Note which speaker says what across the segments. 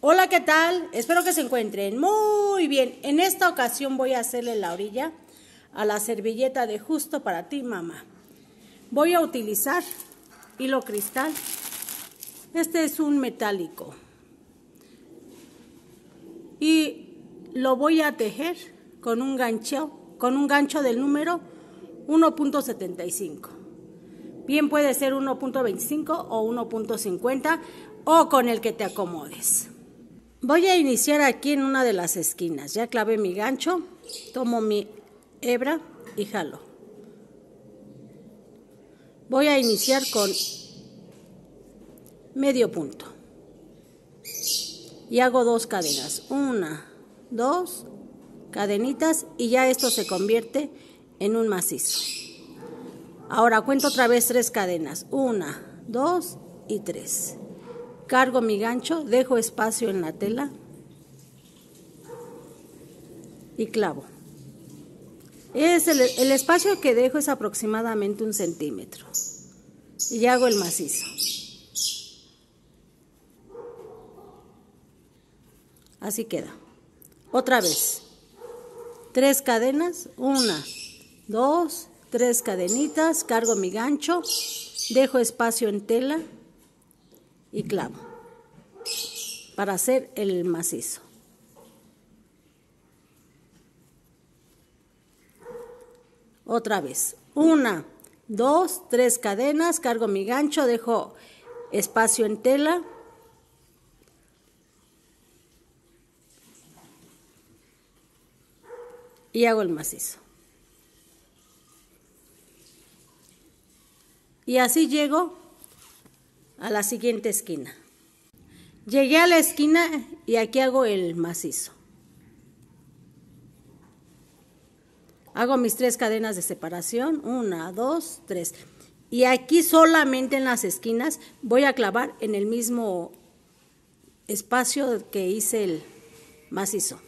Speaker 1: Hola, ¿qué tal? Espero que se encuentren muy bien. En esta ocasión voy a hacerle la orilla a la servilleta de justo para ti, mamá. Voy a utilizar hilo cristal. Este es un metálico. Y lo voy a tejer con un gancho, con un gancho del número 1.75. Bien puede ser 1.25 o 1.50 o con el que te acomodes. Voy a iniciar aquí en una de las esquinas. Ya clavé mi gancho, tomo mi hebra y jalo. Voy a iniciar con medio punto. Y hago dos cadenas. Una, dos cadenitas y ya esto se convierte en un macizo. Ahora cuento otra vez tres cadenas, una, dos y tres. Cargo mi gancho, dejo espacio en la tela y clavo. Es el, espacio que dejo es aproximadamente un centímetro y hago el macizo. Así queda. Otra vez. Tres cadenas, una, dos, tres cadenitas, cargo mi gancho, dejo espacio en tela y clavo para hacer el macizo. Otra vez. Una, dos, tres cadenas, cargo mi gancho, dejo espacio en tela y hago el macizo. Y así llego a la siguiente esquina. Llegué a la esquina y aquí hago el macizo. Hago mis tres cadenas de separación, una, dos, tres. Y aquí solamente en las esquinas voy a clavar en el mismo espacio que hice el macizo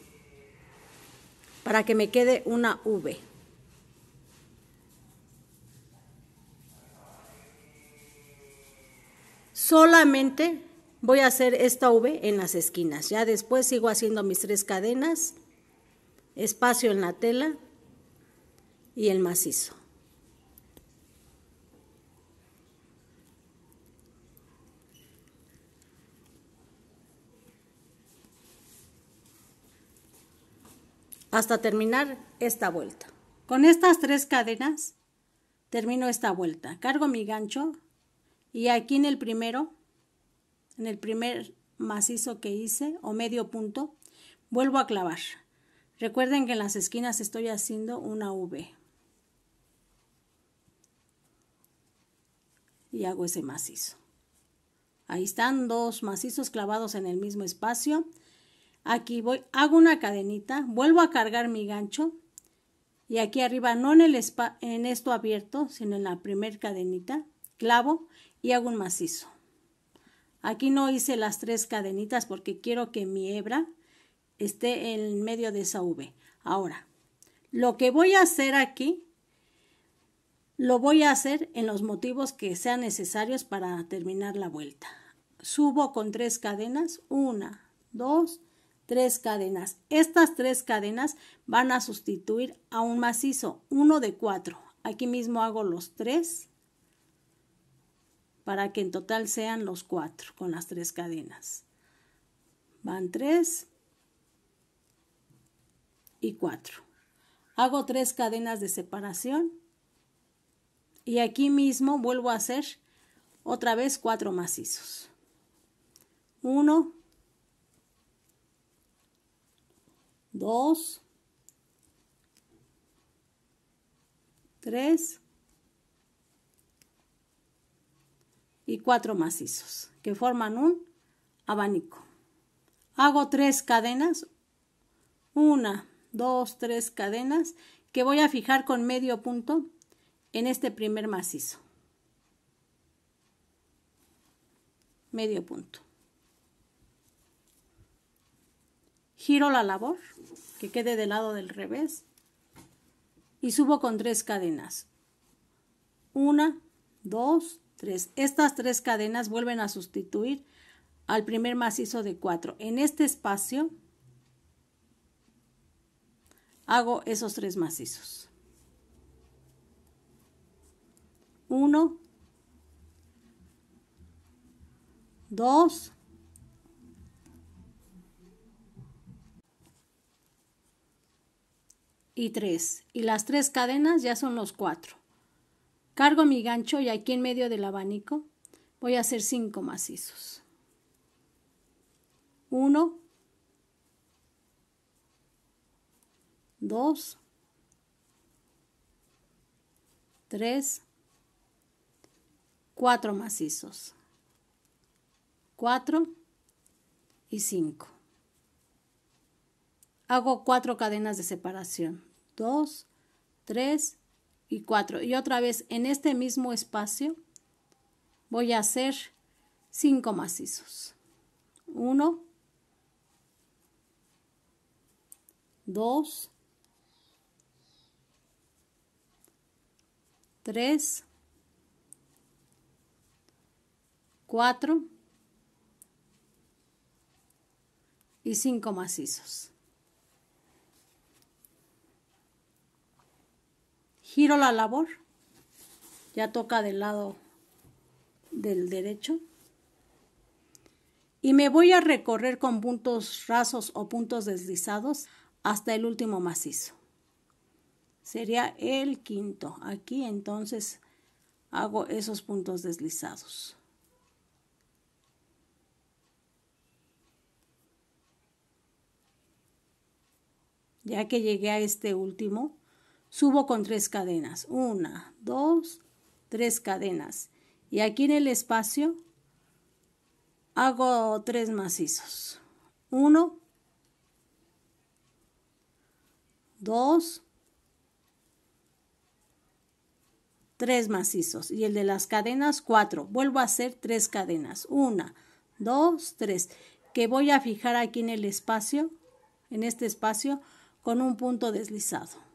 Speaker 1: para que me quede una V. Solamente voy a hacer esta V en las esquinas. Ya después sigo haciendo mis tres cadenas, espacio en la tela y el macizo. hasta terminar esta vuelta. Con estas tres cadenas termino esta vuelta. Cargo mi gancho y aquí en el primero, en el primer macizo que hice o medio punto, vuelvo a clavar. Recuerden que en las esquinas estoy haciendo una V. Y hago ese macizo. Ahí están dos macizos clavados en el mismo espacio. Aquí voy, hago una cadenita, vuelvo a cargar mi gancho y aquí arriba, no en, el en esto abierto, sino en la primer cadenita, clavo y hago un macizo. Aquí no hice las tres cadenitas porque quiero que mi hebra esté en medio de esa V. Ahora, lo que voy a hacer aquí, lo voy a hacer en los motivos que sean necesarios para terminar la vuelta. Subo con tres cadenas, una, dos, tres cadenas. Estas tres cadenas van a sustituir a un macizo, uno de cuatro. Aquí mismo hago los tres para que en total sean los cuatro con las tres cadenas. Van tres y cuatro. Hago tres cadenas de separación y aquí mismo vuelvo a hacer otra vez cuatro macizos. Uno, 2, 3 y cuatro macizos que forman un abanico. Hago tres cadenas, una, dos, tres cadenas que voy a fijar con medio punto en este primer macizo. Medio punto. Giro la labor, que quede del lado del revés. Y subo con tres cadenas. Una, dos, tres. Estas tres cadenas vuelven a sustituir al primer macizo de cuatro. En este espacio hago esos tres macizos. Uno, dos. y 3, y las tres cadenas ya son los 4. Cargo mi gancho y aquí en medio del abanico voy a hacer 5 macizos. 1, 2, 3, 4 macizos. 4 y 5. Hago 4 cadenas de separación. 2, 3 y 4. Y otra vez en este mismo espacio voy a hacer 5 macizos. 1, 2, 3, 4 y 5 macizos. Giro la labor, ya toca del lado del derecho. Y me voy a recorrer con puntos rasos o puntos deslizados hasta el último macizo. Sería el quinto. Aquí entonces hago esos puntos deslizados. Ya que llegué a este último, subo con tres cadenas. Una, dos, tres cadenas. Y aquí en el espacio hago tres macizos. Uno, dos, tres macizos. Y el de las cadenas, cuatro. Vuelvo a hacer tres cadenas. Una, dos, tres. Que voy a fijar aquí en el espacio, en este espacio, con un punto deslizado.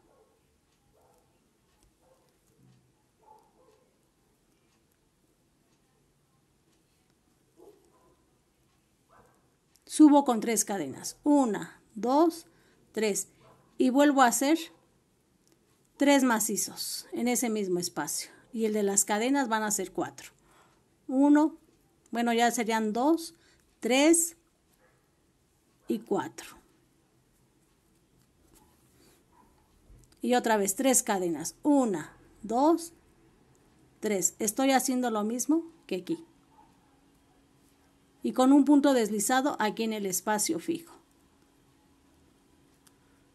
Speaker 1: subo con tres cadenas. Una, dos, tres. Y vuelvo a hacer tres macizos en ese mismo espacio. Y el de las cadenas van a ser cuatro. Uno, bueno, ya serían dos, tres y cuatro. Y otra vez, tres cadenas. Una, dos, tres. Estoy haciendo lo mismo que aquí y con un punto deslizado aquí en el espacio fijo.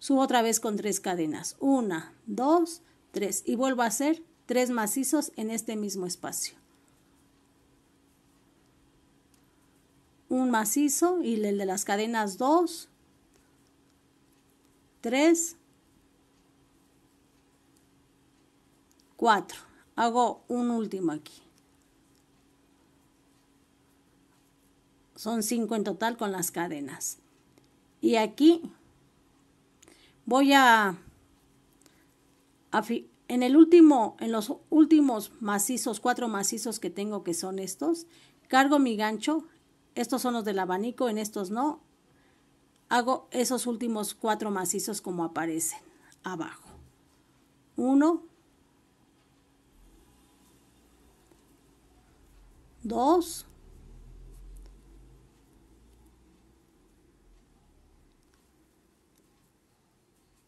Speaker 1: Subo otra vez con tres cadenas. Una, dos, tres. Y vuelvo a hacer tres macizos en este mismo espacio. Un macizo y el de las cadenas dos, tres, cuatro. Hago un último aquí. Son cinco en total con las cadenas. Y aquí voy a, en el último, en los últimos macizos, cuatro macizos que tengo que son estos, cargo mi gancho, estos son los del abanico, en estos no, hago esos últimos cuatro macizos como aparecen abajo. Uno, dos,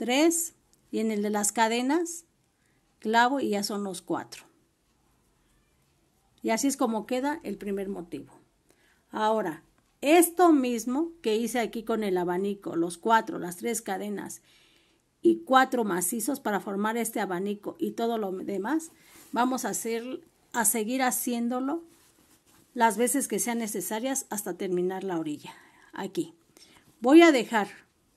Speaker 1: tres y en el de las cadenas clavo y ya son los cuatro Y así es como queda el primer motivo. Ahora, esto mismo que hice aquí con el abanico, los cuatro, las tres cadenas y cuatro macizos para formar este abanico y todo lo demás, vamos a, hacer, a seguir haciéndolo las veces que sean necesarias hasta terminar la orilla. Aquí. Voy a dejar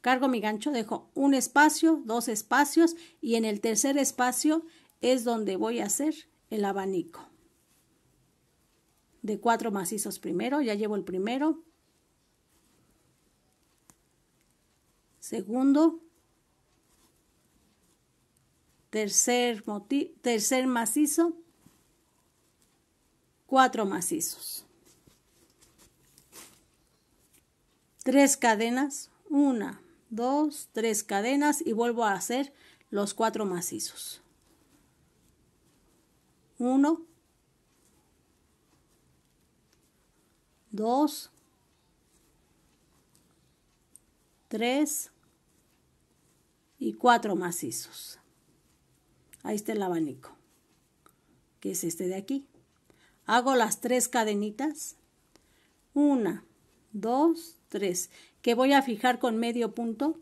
Speaker 1: cargo mi gancho, dejo un espacio, dos espacios y en el tercer espacio es donde voy a hacer el abanico. De cuatro macizos primero, ya llevo el primero, segundo, tercer, tercer macizo, cuatro macizos. Tres cadenas, una, dos, tres cadenas y vuelvo a hacer los cuatro macizos. Uno, dos, tres y cuatro macizos. Ahí está el abanico, que es este de aquí. Hago las tres cadenitas. Una, dos, tres que voy a fijar con medio punto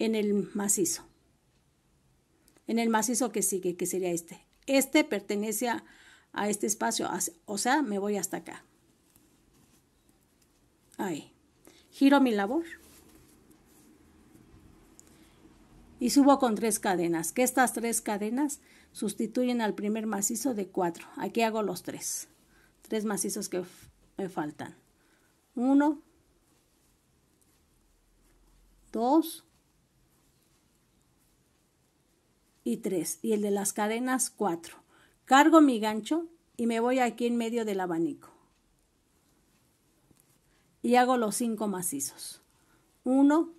Speaker 1: en el macizo en el macizo que sigue que sería este este pertenece a, a este espacio o sea me voy hasta acá ahí giro mi labor y subo con tres cadenas, que estas tres cadenas sustituyen al primer macizo de cuatro. Aquí hago los tres, tres macizos que me faltan. Uno, 2 y 3. Y el de las cadenas 4. Cargo mi gancho y me voy aquí en medio del abanico. Y hago los 5 macizos. 1,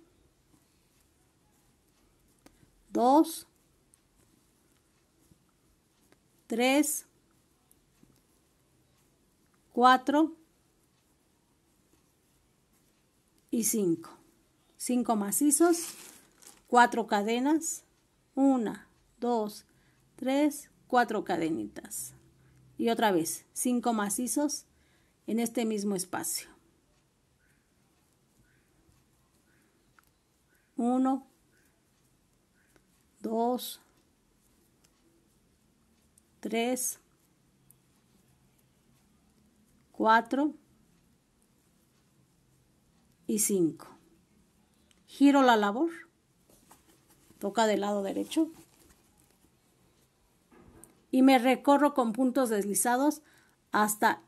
Speaker 1: 2, 3, 4 y 5. 5 macizos, 4 cadenas, 1, 2, 3, 4 cadenitas. Y otra vez, 5 macizos en este mismo espacio. 1, 2, 3, 4 y 5 giro la labor, toca del lado derecho y me recorro con puntos deslizados hasta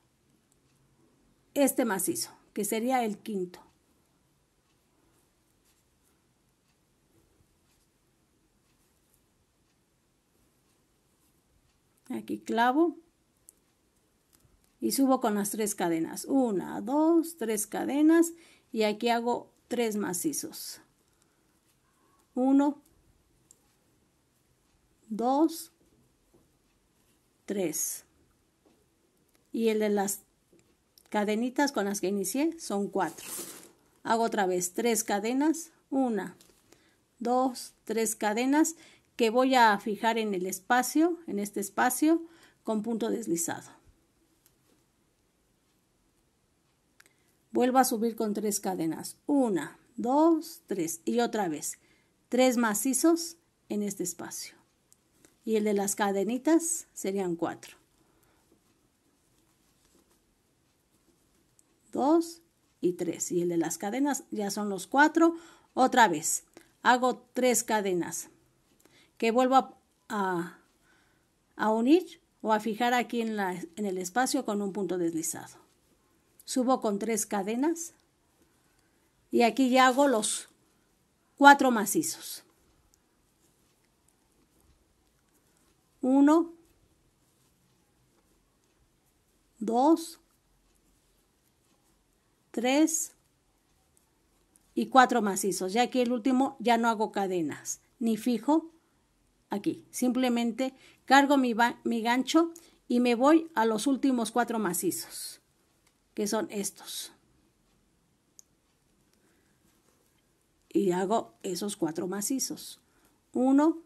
Speaker 1: este macizo, que sería el quinto. Aquí clavo y subo con las tres cadenas. Una, dos, tres cadenas y aquí hago tres macizos. Uno, dos, tres. Y el de las cadenitas con las que inicié son cuatro. Hago otra vez tres cadenas, una, dos, tres cadenas que voy a fijar en el espacio, en este espacio, con punto deslizado. Vuelvo a subir con tres cadenas. Una, dos, tres. Y otra vez. Tres macizos en este espacio. Y el de las cadenitas serían cuatro. Dos y tres. Y el de las cadenas ya son los cuatro. Otra vez. Hago tres cadenas. Que vuelvo a, unir o a fijar aquí en el espacio con un punto deslizado subo con tres cadenas y aquí ya hago los cuatro macizos. Uno, dos, tres y cuatro macizos. Ya aquí el último ya no hago cadenas ni fijo aquí. Simplemente cargo mi, mi gancho y me voy a los últimos cuatro macizos que son estos. Y hago esos cuatro macizos. 1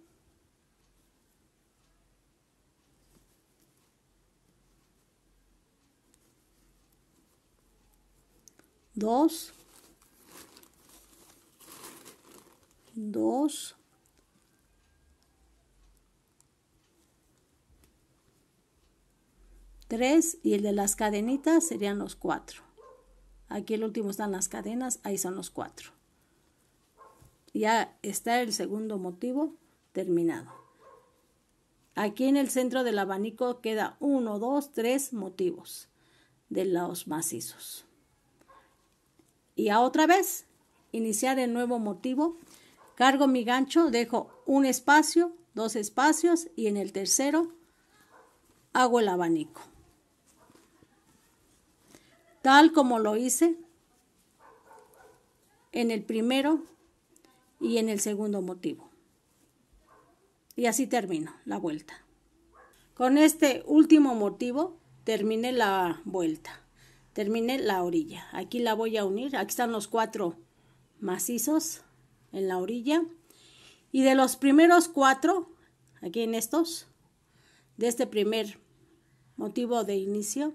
Speaker 1: 2 2 3 y el de las cadenitas serían los 4. Aquí el último están las cadenas, ahí son los 4. Ya está el segundo motivo terminado. Aquí en el centro del abanico queda 1, 2, 3 motivos de los macizos. Y a otra vez, iniciar el nuevo motivo. Cargo mi gancho, dejo un espacio, dos espacios y en el tercero hago el abanico tal como lo hice en el primero y en el segundo motivo. Y así termino la vuelta. Con este último motivo terminé la vuelta, terminé la orilla. Aquí la voy a unir, aquí están los cuatro macizos en la orilla. Y de los primeros cuatro, aquí en estos, de este primer motivo de inicio,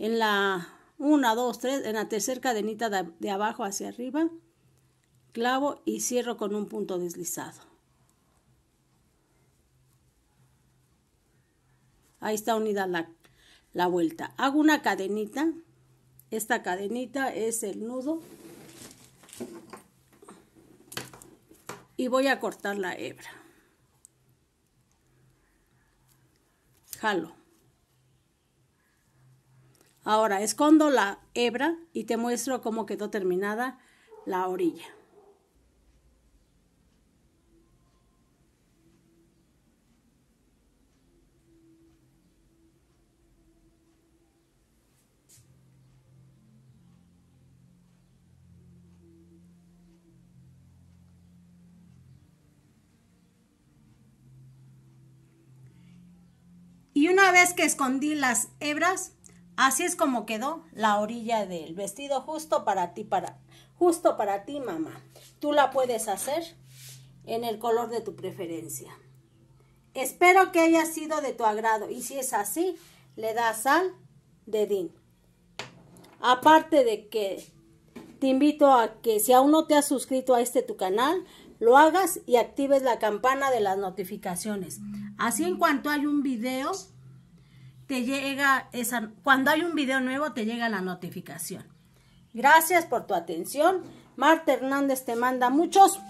Speaker 1: en la 1, dos, tres, en la tercera cadenita de, abajo hacia arriba, clavo y cierro con un punto deslizado. Ahí está unida la, la vuelta. Hago una cadenita. Esta cadenita es el nudo. Y voy a cortar la hebra. Jalo. Ahora escondo la hebra y te muestro cómo quedó terminada la orilla. Y una vez que escondí las hebras, Así es como quedó la orilla del vestido justo para ti, para justo para ti, mamá. Tú la puedes hacer en el color de tu preferencia. Espero que haya sido de tu agrado y si es así, le das al dedín. Aparte de que te invito a que si aún no te has suscrito a este tu canal, lo hagas y actives la campana de las notificaciones. Así en cuanto hay un video, te llega esa, cuando hay un video nuevo te llega la notificación. Gracias por tu atención. Marta Hernández te manda muchos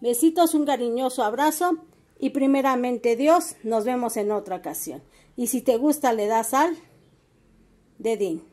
Speaker 1: besitos, un cariñoso abrazo y primeramente Dios, nos vemos en otra ocasión. Y si te gusta le das al dedín.